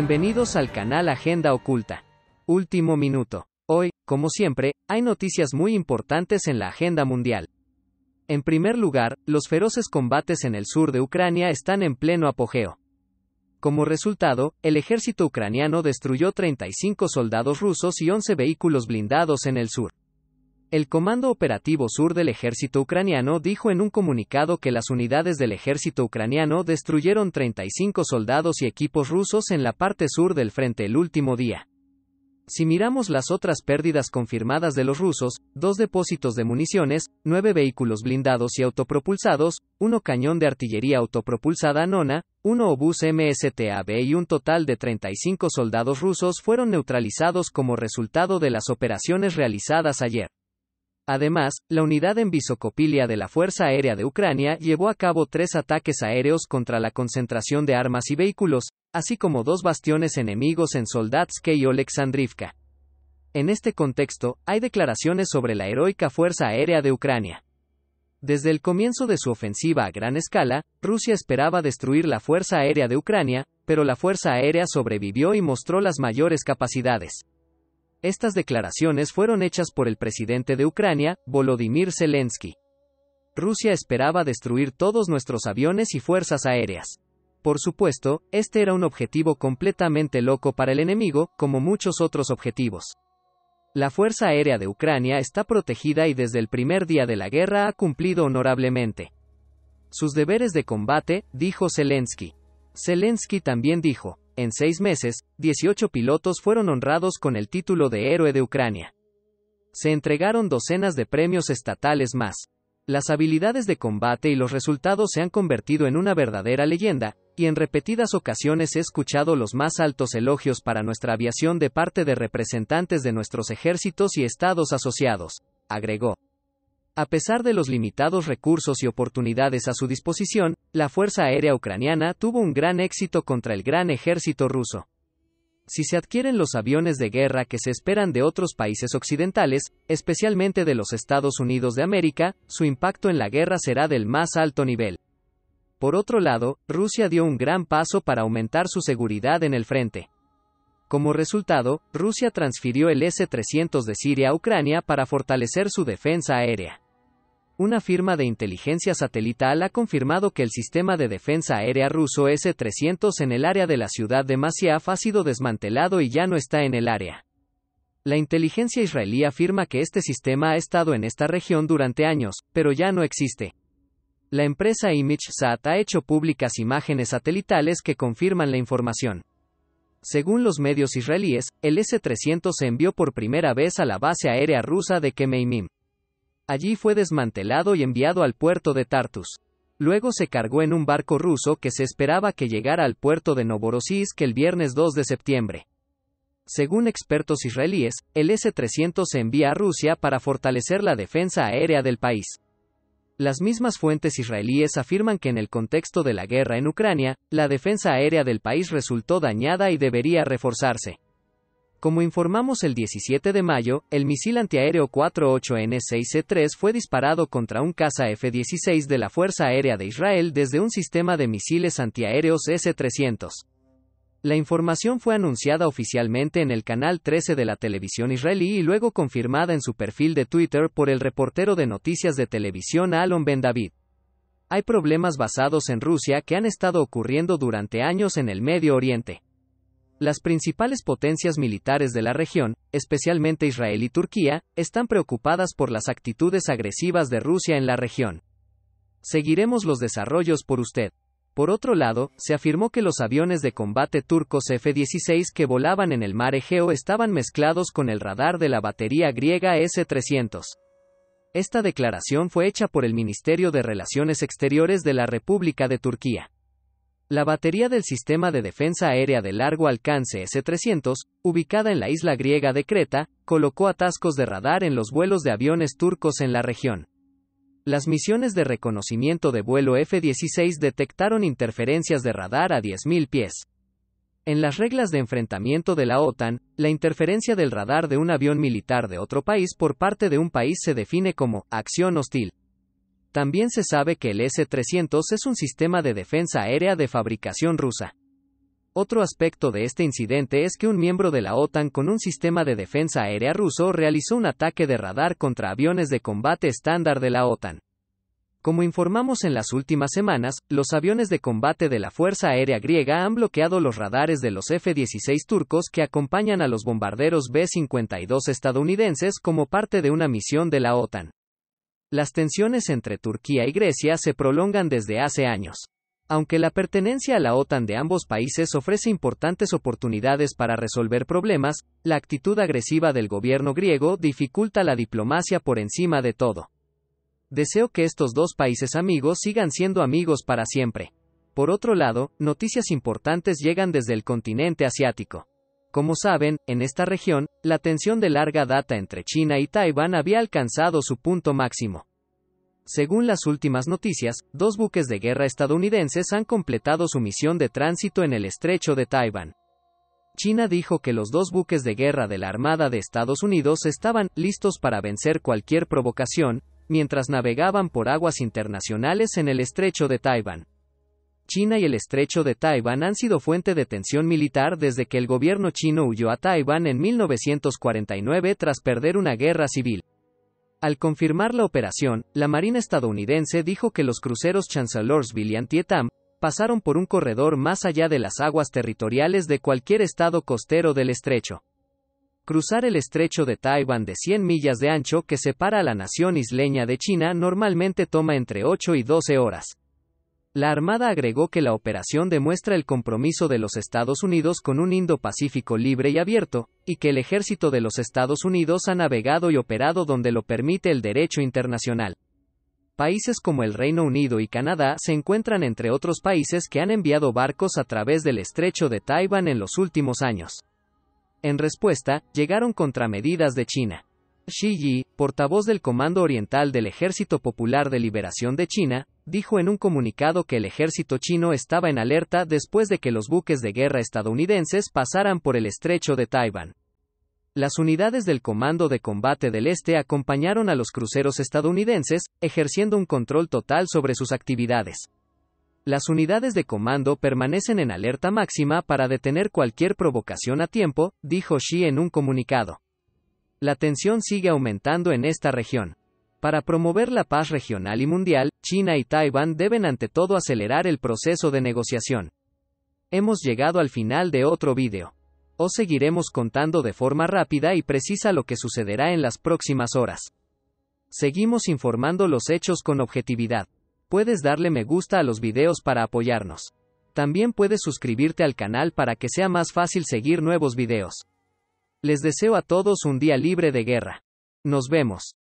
Bienvenidos al canal Agenda Oculta. Último minuto. Hoy, como siempre, hay noticias muy importantes en la agenda mundial. En primer lugar, los feroces combates en el sur de Ucrania están en pleno apogeo. Como resultado, el ejército ucraniano destruyó 35 soldados rusos y 11 vehículos blindados en el sur. El Comando Operativo Sur del Ejército Ucraniano dijo en un comunicado que las unidades del ejército ucraniano destruyeron 35 soldados y equipos rusos en la parte sur del frente el último día. Si miramos las otras pérdidas confirmadas de los rusos, dos depósitos de municiones, nueve vehículos blindados y autopropulsados, uno cañón de artillería autopropulsada Nona, uno obús MSTAB y un total de 35 soldados rusos fueron neutralizados como resultado de las operaciones realizadas ayer. Además, la unidad en visocopilia de la Fuerza Aérea de Ucrania llevó a cabo tres ataques aéreos contra la concentración de armas y vehículos, así como dos bastiones enemigos en Soldatske y Oleksandrivka. En este contexto, hay declaraciones sobre la heroica Fuerza Aérea de Ucrania. Desde el comienzo de su ofensiva a gran escala, Rusia esperaba destruir la Fuerza Aérea de Ucrania, pero la Fuerza Aérea sobrevivió y mostró las mayores capacidades. Estas declaraciones fueron hechas por el presidente de Ucrania, Volodymyr Zelensky. Rusia esperaba destruir todos nuestros aviones y fuerzas aéreas. Por supuesto, este era un objetivo completamente loco para el enemigo, como muchos otros objetivos. La Fuerza Aérea de Ucrania está protegida y desde el primer día de la guerra ha cumplido honorablemente sus deberes de combate, dijo Zelensky. Zelensky también dijo, en seis meses, 18 pilotos fueron honrados con el título de Héroe de Ucrania. Se entregaron docenas de premios estatales más. Las habilidades de combate y los resultados se han convertido en una verdadera leyenda, y en repetidas ocasiones he escuchado los más altos elogios para nuestra aviación de parte de representantes de nuestros ejércitos y estados asociados, agregó. A pesar de los limitados recursos y oportunidades a su disposición, la Fuerza Aérea Ucraniana tuvo un gran éxito contra el gran ejército ruso. Si se adquieren los aviones de guerra que se esperan de otros países occidentales, especialmente de los Estados Unidos de América, su impacto en la guerra será del más alto nivel. Por otro lado, Rusia dio un gran paso para aumentar su seguridad en el frente. Como resultado, Rusia transfirió el S-300 de Siria a Ucrania para fortalecer su defensa aérea. Una firma de inteligencia satelital ha confirmado que el sistema de defensa aérea ruso S-300 en el área de la ciudad de Masyaf ha sido desmantelado y ya no está en el área. La inteligencia israelí afirma que este sistema ha estado en esta región durante años, pero ya no existe. La empresa ImageSat ha hecho públicas imágenes satelitales que confirman la información. Según los medios israelíes, el S-300 se envió por primera vez a la base aérea rusa de Kemeimim. Allí fue desmantelado y enviado al puerto de Tartus. Luego se cargó en un barco ruso que se esperaba que llegara al puerto de Novorossiysk el viernes 2 de septiembre. Según expertos israelíes, el S-300 se envía a Rusia para fortalecer la defensa aérea del país. Las mismas fuentes israelíes afirman que en el contexto de la guerra en Ucrania, la defensa aérea del país resultó dañada y debería reforzarse. Como informamos el 17 de mayo, el misil antiaéreo 48N6C3 fue disparado contra un caza F-16 de la Fuerza Aérea de Israel desde un sistema de misiles antiaéreos S-300. La información fue anunciada oficialmente en el canal 13 de la televisión israelí y luego confirmada en su perfil de Twitter por el reportero de noticias de televisión Alon Ben David. Hay problemas basados en Rusia que han estado ocurriendo durante años en el Medio Oriente. Las principales potencias militares de la región, especialmente Israel y Turquía, están preocupadas por las actitudes agresivas de Rusia en la región. Seguiremos los desarrollos por usted. Por otro lado, se afirmó que los aviones de combate turcos F-16 que volaban en el mar Egeo estaban mezclados con el radar de la batería griega S-300. Esta declaración fue hecha por el Ministerio de Relaciones Exteriores de la República de Turquía. La batería del Sistema de Defensa Aérea de Largo Alcance S-300, ubicada en la isla griega de Creta, colocó atascos de radar en los vuelos de aviones turcos en la región. Las misiones de reconocimiento de vuelo F-16 detectaron interferencias de radar a 10.000 pies. En las reglas de enfrentamiento de la OTAN, la interferencia del radar de un avión militar de otro país por parte de un país se define como acción hostil. También se sabe que el S-300 es un sistema de defensa aérea de fabricación rusa. Otro aspecto de este incidente es que un miembro de la OTAN con un sistema de defensa aérea ruso realizó un ataque de radar contra aviones de combate estándar de la OTAN. Como informamos en las últimas semanas, los aviones de combate de la Fuerza Aérea griega han bloqueado los radares de los F-16 turcos que acompañan a los bombarderos B-52 estadounidenses como parte de una misión de la OTAN. Las tensiones entre Turquía y Grecia se prolongan desde hace años. Aunque la pertenencia a la OTAN de ambos países ofrece importantes oportunidades para resolver problemas, la actitud agresiva del gobierno griego dificulta la diplomacia por encima de todo. Deseo que estos dos países amigos sigan siendo amigos para siempre. Por otro lado, noticias importantes llegan desde el continente asiático. Como saben, en esta región, la tensión de larga data entre China y Taiwán había alcanzado su punto máximo. Según las últimas noticias, dos buques de guerra estadounidenses han completado su misión de tránsito en el estrecho de Taiwán. China dijo que los dos buques de guerra de la Armada de Estados Unidos estaban listos para vencer cualquier provocación, mientras navegaban por aguas internacionales en el estrecho de Taiwán. China y el estrecho de Taiwán han sido fuente de tensión militar desde que el gobierno chino huyó a Taiwán en 1949 tras perder una guerra civil. Al confirmar la operación, la Marina estadounidense dijo que los cruceros Chancellorsville y Antietam pasaron por un corredor más allá de las aguas territoriales de cualquier estado costero del estrecho cruzar el estrecho de Taiwán de 100 millas de ancho que separa a la nación isleña de China normalmente toma entre 8 y 12 horas. La Armada agregó que la operación demuestra el compromiso de los Estados Unidos con un Indo-Pacífico libre y abierto, y que el ejército de los Estados Unidos ha navegado y operado donde lo permite el derecho internacional. Países como el Reino Unido y Canadá se encuentran entre otros países que han enviado barcos a través del estrecho de Taiwán en los últimos años. En respuesta, llegaron contramedidas de China. Xi Yi, portavoz del Comando Oriental del Ejército Popular de Liberación de China, dijo en un comunicado que el ejército chino estaba en alerta después de que los buques de guerra estadounidenses pasaran por el estrecho de Taiwán. Las unidades del Comando de Combate del Este acompañaron a los cruceros estadounidenses, ejerciendo un control total sobre sus actividades. Las unidades de comando permanecen en alerta máxima para detener cualquier provocación a tiempo, dijo Xi en un comunicado. La tensión sigue aumentando en esta región. Para promover la paz regional y mundial, China y Taiwán deben ante todo acelerar el proceso de negociación. Hemos llegado al final de otro vídeo. Os seguiremos contando de forma rápida y precisa lo que sucederá en las próximas horas. Seguimos informando los hechos con objetividad. Puedes darle me gusta a los videos para apoyarnos. También puedes suscribirte al canal para que sea más fácil seguir nuevos videos. Les deseo a todos un día libre de guerra. Nos vemos.